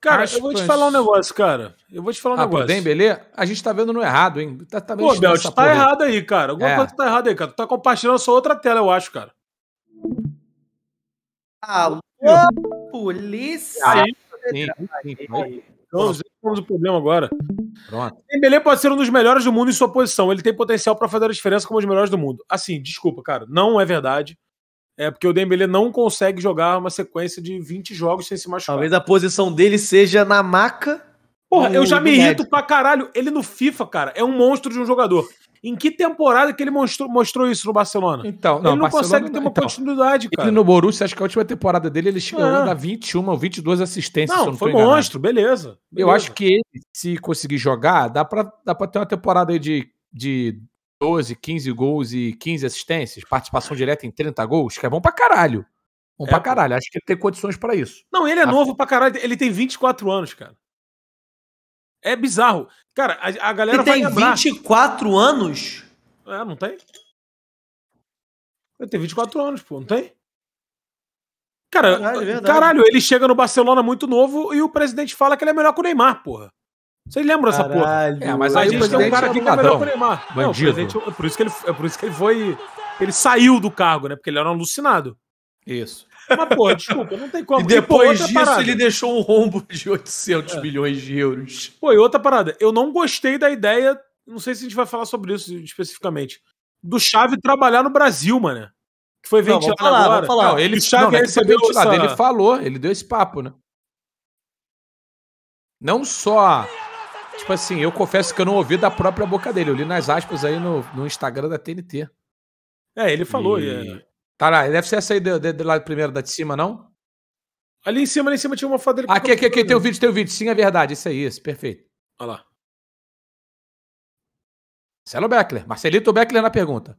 Cara, eu vou te falar um negócio, cara. Eu vou te falar um ah, negócio. Bem, beleza? A gente tá vendo no errado, hein? Tá, tá Pô, Bel, tá errado aí, cara. Alguma é. coisa tá errada aí, cara. Tu tá compartilhando só outra tela, eu acho, cara. Alô, polícia! Aí, sim, sim, sim. o então, problema agora. Pronto. beleza, pode ser um dos melhores do mundo em sua posição. Ele tem potencial para fazer a diferença como um dos melhores do mundo. Assim, desculpa, cara, não é verdade. É porque o Dembele não consegue jogar uma sequência de 20 jogos sem se machucar. Talvez a posição dele seja na maca. Porra, eu já me irrito pra caralho. Ele no FIFA, cara, é um monstro de um jogador. Em que temporada que ele mostrou, mostrou isso no Barcelona? Então, ele não, não consegue ter uma então, continuidade, cara. Ele no Borussia, acho que a última temporada dele, ele chegou é. a dar 21 ou 22 assistências. Não, não foi monstro, beleza, beleza, Eu acho que ele, se conseguir jogar, dá pra, dá pra ter uma temporada aí de, de 12, 15 gols e 15 assistências, participação direta em 30 gols, que é bom pra caralho. Bom é, pra caralho. Acho que ele tem condições para isso. Não, ele é novo pra caralho. Ele tem 24 anos, cara. É bizarro. Cara, a, a galera ele vai tem lembrar. 24 anos? É, não tem? Ele tem 24 anos, pô, não tem? Cara, caralho, é caralho, ele chega no Barcelona muito novo e o presidente fala que ele é melhor que o Neymar, porra. Vocês lembram dessa porra? É, mas aí, a gente tem um cara aqui que é melhor Neymar. Bandido. Não, o é por isso que ele, é por isso que ele foi. Ele saiu do cargo, né? Porque ele era um alucinado. Isso. Mas, pô, desculpa, não tem como. E depois e, pô, disso, ele deixou um rombo de 800 é. milhões de euros. Pô, e outra parada. Eu não gostei da ideia, não sei se a gente vai falar sobre isso especificamente, do Chave trabalhar no Brasil, mano. Que foi ventilado não, falar, agora. Falar. Não, ele, Chave não, não é Ele falou, ele deu esse papo, né? Não só Tipo assim, eu confesso que eu não ouvi da própria boca dele. Eu li nas aspas aí no, no Instagram da TNT. É, ele falou. E... É. Tá lá, deve ser essa aí de, de, de lá primeiro, da de cima, não? Ali em cima, ali em cima tinha uma foto dele. Ah, aqui, aqui, aqui, tem o vídeo, tem o vídeo. Sim, é verdade, isso aí, isso, perfeito. Olha lá. Marcelo Beckler, Marcelito Beckler na pergunta.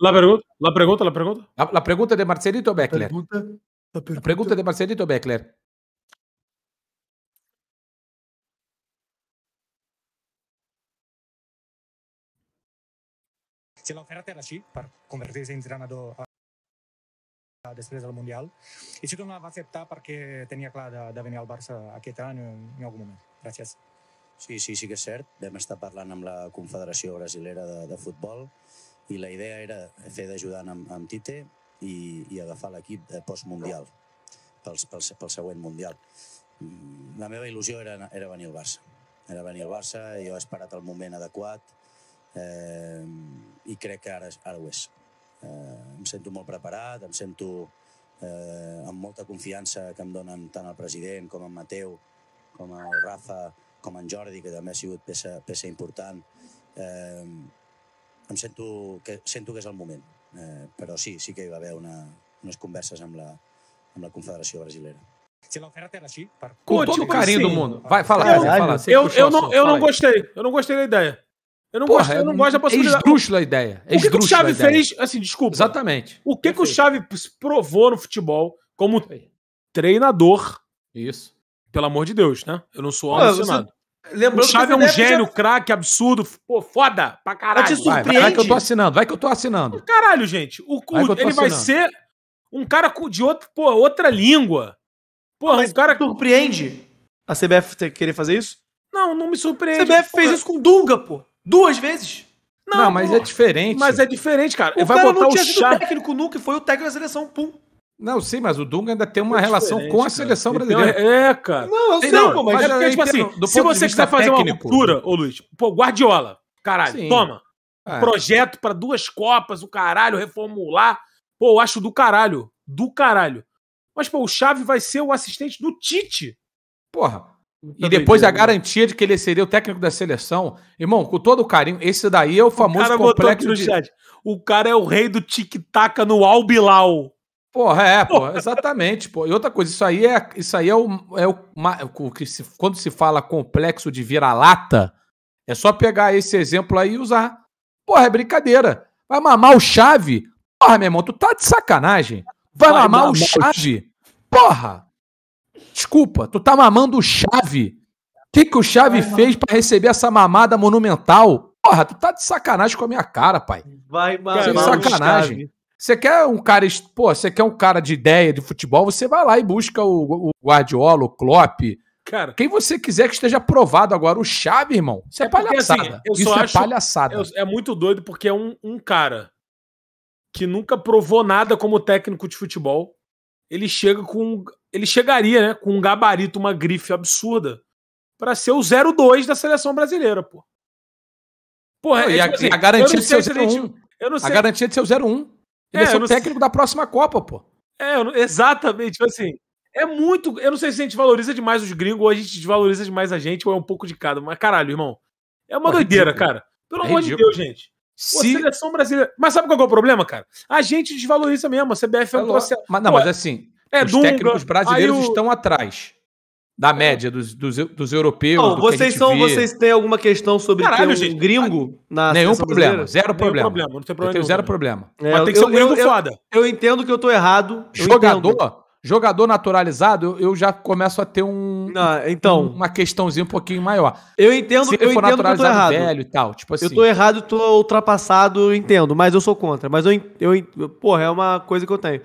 La pergunta, lá pergunta, la pergunta. La, pergunta de Marcelito Beckler. Pergunta, pergunta. pergunta de Marcelito Beckler. si l'oferta era així, per convertir-se en entrenador eh, després del Mundial. I si tu no la vas acceptar perquè tenia clar de, de venir al Barça aquest any en, en algun moment. Gràcies. Sí, sí, sí que és cert. Vam estar parlant amb la Confederació Brasilera de, de Futbol i la idea era fer d'ajudant amb, amb Tite i, i agafar l'equip de postmundial pel, pel, pel següent Mundial. Mm, la meva il·lusió era, era venir al Barça. Era venir al Barça, jo he esperat el moment adequat, eh, i crec que ara, ara ho és. Eh, em sento molt preparat, em sento eh, amb molta confiança que em donen tant el president com en Mateu, com el Rafa, com en Jordi, que també ha sigut peça, peça important. Eh, em sento que, sento que és el moment, eh, però sí, sí que hi va haver una, unes converses amb la, amb la Confederació Brasilera. Se la oferta era assim, para... Com todo o carinho do mundo. Vai, fala. Caralho, fala eu, eu, não, eu não gostei. Eu não gostei da ideia. Eu não, Porra, gosto, eu não é gosto da possibilidade. É esdrúxula a ideia. É o que, que o Xavi fez, assim, desculpa. Exatamente. O que, que o Xavi provou no futebol como treinador? Isso. Pelo amor de Deus, né? Eu não sou assinado Lembrando o Xavi é um gênio, já... craque, absurdo, pô, foda pra caralho. te Vai, vai, que eu tô assinando, vai que eu tô assinando. Caralho, gente, o, vai o, ele assinando. vai ser um cara de outro, pô, outra língua. Pô, um cara... surpreende a CBF querer fazer isso? Não, não me surpreende. A CBF pô. fez isso com Dunga, pô. Duas vezes? Não, não mas pô. é diferente. Mas é diferente, cara. O Vai cara botar não tinha o sido técnico nunca, foi o técnico da seleção, pum. Não, sim, mas o Dunga ainda tem uma é relação com a seleção cara. Então brasileira. É, é, cara. Não, eu sei, não, pô, mas, mas é porque, tipo assim, se você quiser fazer técnico, uma cultura, ô Luiz, pô, Guardiola, caralho, sim. toma. É. Projeto para duas copas, o caralho, reformular. Pô, eu acho do caralho. Do caralho. Mas, pô, o Chave vai ser o assistente do Tite. Porra, muito e depois a né? garantia de que ele seria o técnico da seleção. Irmão, com todo o carinho, esse daí é o famoso o cara complexo de... chat. O cara é o rei do tic-tac no Albilau. Porra, é, pô, exatamente, pô. E outra coisa, isso aí é, isso aí é o, é o, é o que se, quando se fala complexo de vira-lata, é só pegar esse exemplo aí e usar. Porra, é brincadeira. Vai mamar o chave? Porra, meu irmão, tu tá de sacanagem. Vai, Vai mamar, mamar o chave? Porra! Desculpa, tu tá mamando o Chave. O que, que o Chave Vai, fez para receber essa mamada monumental? Porra, tu tá de sacanagem com a minha cara, pai. Vai, tá mano. Você sacanagem. Você quer um cara, pô, você quer um cara de ideia de futebol, você vai lá e busca o, o Guardiola, o Klopp, Cara, quem você quiser que esteja provado agora, o Chave, irmão. Isso é, palhaçada. É porque, assim, eu isso é acho, palhaçada. é muito doido porque é um, um, cara que nunca provou nada como técnico de futebol. Ele chega com ele chegaria, né, com um gabarito, uma grife absurda, para ser o 02 da seleção brasileira, pô. Porra, não, é, e a, tipo assim, a, garantia de ser o 01. Gente, é, eu não sei. A garantia de ser o 01. Ele é, ser o técnico sei. da próxima Copa, pô. É, não, exatamente, tipo assim. É muito. Eu não sei se a gente valoriza demais os gringos, ou a gente desvaloriza demais a gente, ou é um pouco de cada. Mas caralho, irmão. É uma pô, é doideira, cara. Pelo é amor ridículo. de Deus, gente. Se... seleção brasileira. Mas sabe qual é o problema, cara? A gente desvaloriza mesmo. A CBF é, é um processo. Mas, não, Pô, mas assim, é, Os Dunga, técnicos brasileiros o... estão atrás da é. média dos, dos, dos europeus. Não, do vocês são, vê. vocês têm alguma questão sobre Caralho, um gente, gringo na Nenhum problema, zero problema. problema. Não tem problema. Eu tenho zero né? problema. É, Mas tem que eu, ser um gringo eu, foda. Eu, eu, entendo que eu tô errado. Jogador, jogador naturalizado, eu já começo a ter um Não, então, uma questãozinha um pouquinho maior. Eu entendo, Se eu for entendo que eu tô errado. velho e tal, tipo assim. Eu tô errado, tô ultrapassado, eu entendo, mas eu sou contra, mas eu eu, eu porra, é uma coisa que eu tenho.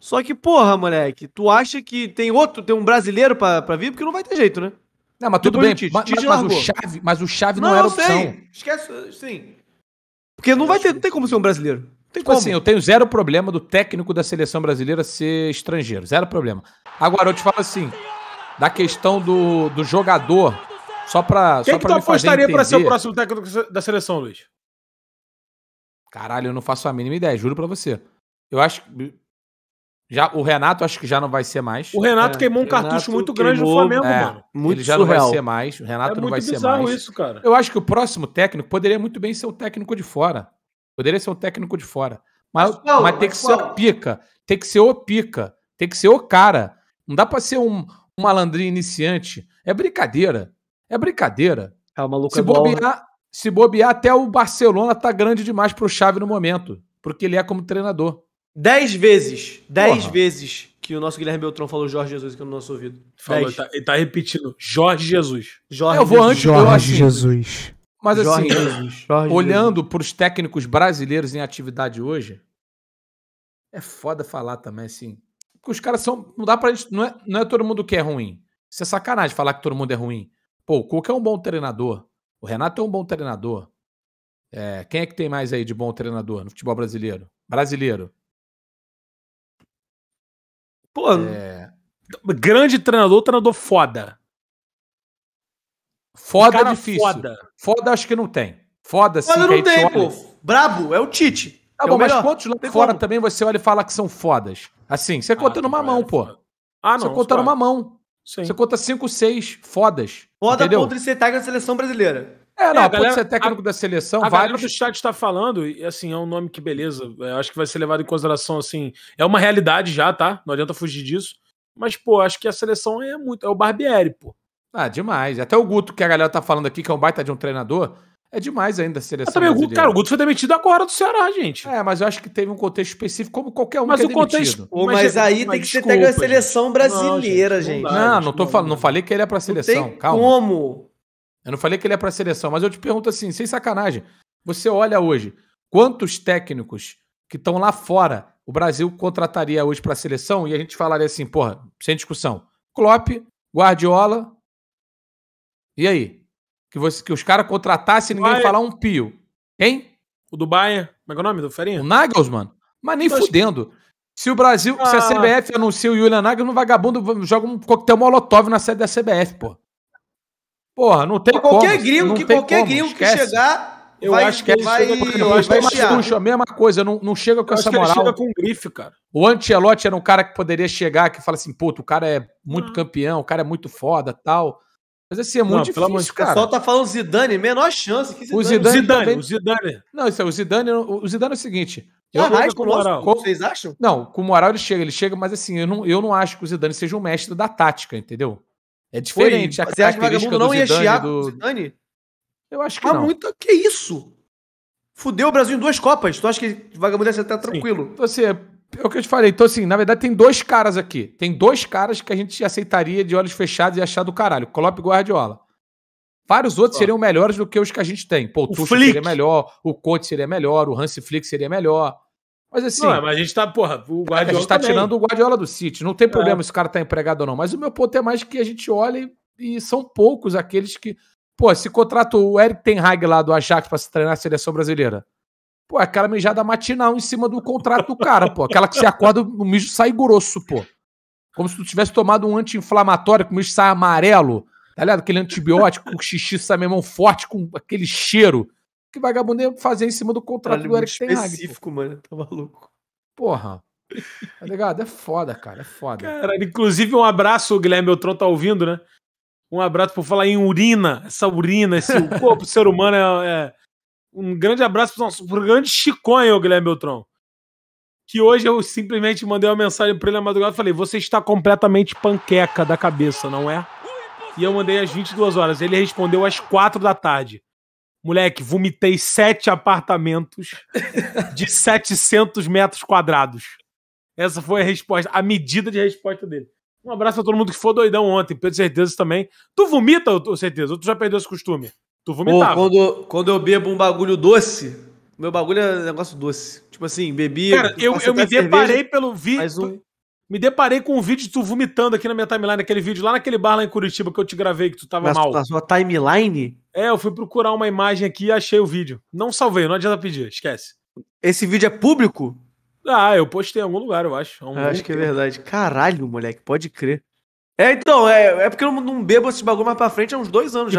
Só que, porra, moleque, tu acha que tem outro, tem um brasileiro pra, pra vir? Porque não vai ter jeito, né? Não, mas tudo Depois bem. mas, mas, mas, o chave, mas o chave não, não era opção. Sei. Esquece, sim. Porque não vai ter, não tem como ser um brasileiro. tem tipo como. assim, eu tenho zero problema do técnico da seleção brasileira ser estrangeiro. Zero problema. Agora eu te falo assim, da questão do, do jogador, só pra. Quem só que pra tu apostaria pra ser o próximo técnico da seleção, Luiz? Caralho, eu não faço a mínima ideia, juro pra você. Eu acho que. Já, o Renato acho que já não vai ser mais. O Renato é, queimou um Renato cartucho muito grande no Flamengo, é, mano. Muito ele já surreal. não vai ser mais. O Renato é não vai ser mais. isso, cara. Eu acho que o próximo técnico poderia muito bem ser o técnico de fora. Poderia ser um técnico de fora. Mas, mas, não, mas tem mas que qual? ser o pica. Tem que ser o pica. Tem que ser o cara. Não dá pra ser um, um malandrinho iniciante. É brincadeira. É brincadeira. É uma loucura se é né? bobear, se bobear, até o Barcelona tá grande demais pro Chave no momento. Porque ele é como treinador. Dez vezes, dez Porra. vezes que o nosso Guilherme Beltrão falou Jorge Jesus aqui no nosso ouvido. Falou, ele, tá, ele tá repetindo. Jorge Jesus. Jorge eu vou antes Jorge eu, assim, Jesus. Mas assim, Jesus, olhando para os técnicos brasileiros em atividade hoje, é foda falar também, assim. Porque os caras são. Não dá pra gente. Não é, não é todo mundo que é ruim. Isso é sacanagem falar que todo mundo é ruim. Pô, o Cuca é um bom treinador. O Renato é um bom treinador. É, quem é que tem mais aí de bom treinador no futebol brasileiro? Brasileiro. Pô, é... grande treinador, treinador foda. Foda é difícil. Foda. foda. acho que não tem. Foda sim. Foda não tem, pô. Brabo, é o Tite. Tá é bom, mas quantos lá tem fora como? também você olha e fala que são fodas? Assim, você ah, conta numa mão, pô. Ah, não. Você conta numa mão. Sim. Você conta 5, 6 fodas. Foda entendeu? ponto de você na seleção brasileira. É, é, não, é, galera, pode ser técnico a, da seleção. A vários... galera do chat está falando, e assim, é um nome que beleza. acho que vai ser levado em consideração, assim. É uma realidade já, tá? Não adianta fugir disso. Mas, pô, acho que a seleção é muito. É o Barbieri, pô. Ah, demais. Até o Guto, que a galera tá falando aqui, que é um baita de um treinador, é demais ainda a seleção. também, brasileira. o Guto, cara, o Guto foi demitido agora do Ceará, gente. É, mas eu acho que teve um contexto específico, como qualquer um mas que é o é contexto, mas, mas, é- aí mas tem que ser pega a seleção brasileira, não, gente. Não, não, gente, não tô não falando, não falei que ele é pra seleção. Calma. Como? Eu não falei que ele é para a seleção, mas eu te pergunto assim, sem sacanagem. Você olha hoje, quantos técnicos que estão lá fora o Brasil contrataria hoje para a seleção e a gente falaria assim, porra, sem discussão. Klopp, Guardiola. E aí? Que, você, que os caras contratassem e ninguém falar um pio. hein? O do Bahia. Como é, é o nome do Farinha? O Nagelsmann. Mas nem fudendo. Se o Brasil, ah. se a ah. CBF anuncia o Julian Nagelsmann, um vagabundo joga um coquetel molotov na sede da CBF, pô. Porra, não tem qualquer como, gringo que qualquer como, gringo esquece. que chegar eu vai, acho que ele é vai, eu acho é vai que a mesma coisa, não, não chega com eu essa moral. Ele chega com grife, cara. O Ancelotti era um cara que poderia chegar que fala assim, puto, o cara é muito hum. campeão, o cara é muito foda, tal. Mas assim, é muito não, difícil, cara. O pessoal tá falando Zidane, menor chance que Zidane. O Zidane, Zidane, também... o Zidane. Não, isso é, o Zidane, o Zidane é o seguinte, eu ah, com o Moral. Com... Vocês acham? Não, com o Moral ele chega, ele chega, mas assim, eu não, eu não acho que o Zidane seja um mestre da tática, entendeu? É diferente. você acha que o vagabundo não ia chiar do... com o Zidane? Eu acho que ah, não. Muito... Que isso? Fudeu o Brasil em duas Copas. Tu acha que o vagabundo ia ser até tranquilo? Sim. Então, assim, é, é o que eu te falei. Então, assim, na verdade, tem dois caras aqui. Tem dois caras que a gente aceitaria de olhos fechados e achar do caralho. Klopp e Guardiola. Vários outros seriam melhores do que os que a gente tem. Pô, o, o Tuchel seria melhor, o Coach seria melhor, o Hans Flick seria melhor. Mas assim. Não, mas a gente tá, porra, o Guardiola. A gente tá também. tirando o Guardiola do City. Não tem é. problema é. se o cara tá empregado ou não. Mas o meu ponto é mais que a gente olha e, e são poucos aqueles que. Pô, se contrata o Eric Ten Hag lá do Ajax pra se treinar a seleção brasileira. Pô, é aquela mijada matinal em cima do contrato do cara, pô. Aquela que você acorda, o mijo sai grosso, pô. Como se tu tivesse tomado um anti-inflamatório, que o mijo sai amarelo, tá ligado? Aquele antibiótico, o xixi sai, meu irmão, forte, com aquele cheiro que vagabundo ia fazer em cima do contrato Caralho, do Eric Ten Hag. específico, mano. Tá maluco. Porra. Tá ligado? É foda, cara. É foda. Cara, inclusive um abraço, o Guilherme Beltrão tá ouvindo, né? Um abraço por falar em urina. Essa urina, esse corpo ser humano é, é, Um grande abraço pro, nosso, pro grande chiconho, Guilherme Beltrão. Que hoje eu simplesmente mandei uma mensagem pra ele na madrugada e falei: Você está completamente panqueca da cabeça, não é? E eu mandei às 22 horas. Ele respondeu às 4 da tarde. Moleque, vomitei sete apartamentos de 700 metros quadrados. Essa foi a resposta, a medida de resposta dele. Um abraço a todo mundo que foi doidão ontem, Pedro Certeza também. Tu vomita, eu certeza, ou tu já perdeu esse costume? Tu vomitava. Pô, quando, quando eu bebo um bagulho doce, meu bagulho é negócio doce. Tipo assim, bebi. Cara, eu, eu me deparei cerveja, pelo vídeo. Um... Me deparei com um vídeo de tu vomitando aqui na minha timeline, aquele vídeo lá naquele bar lá em Curitiba que eu te gravei que tu tava na, mal. Na sua timeline? É, eu fui procurar uma imagem aqui e achei o vídeo. Não salvei, não adianta pedir, esquece. Esse vídeo é público? Ah, eu postei em algum lugar, eu acho. Um acho que é verdade. Caralho, moleque, pode crer. É, então, é, é porque eu não, bebo esse bagulho mais pra frente há uns dois anos já.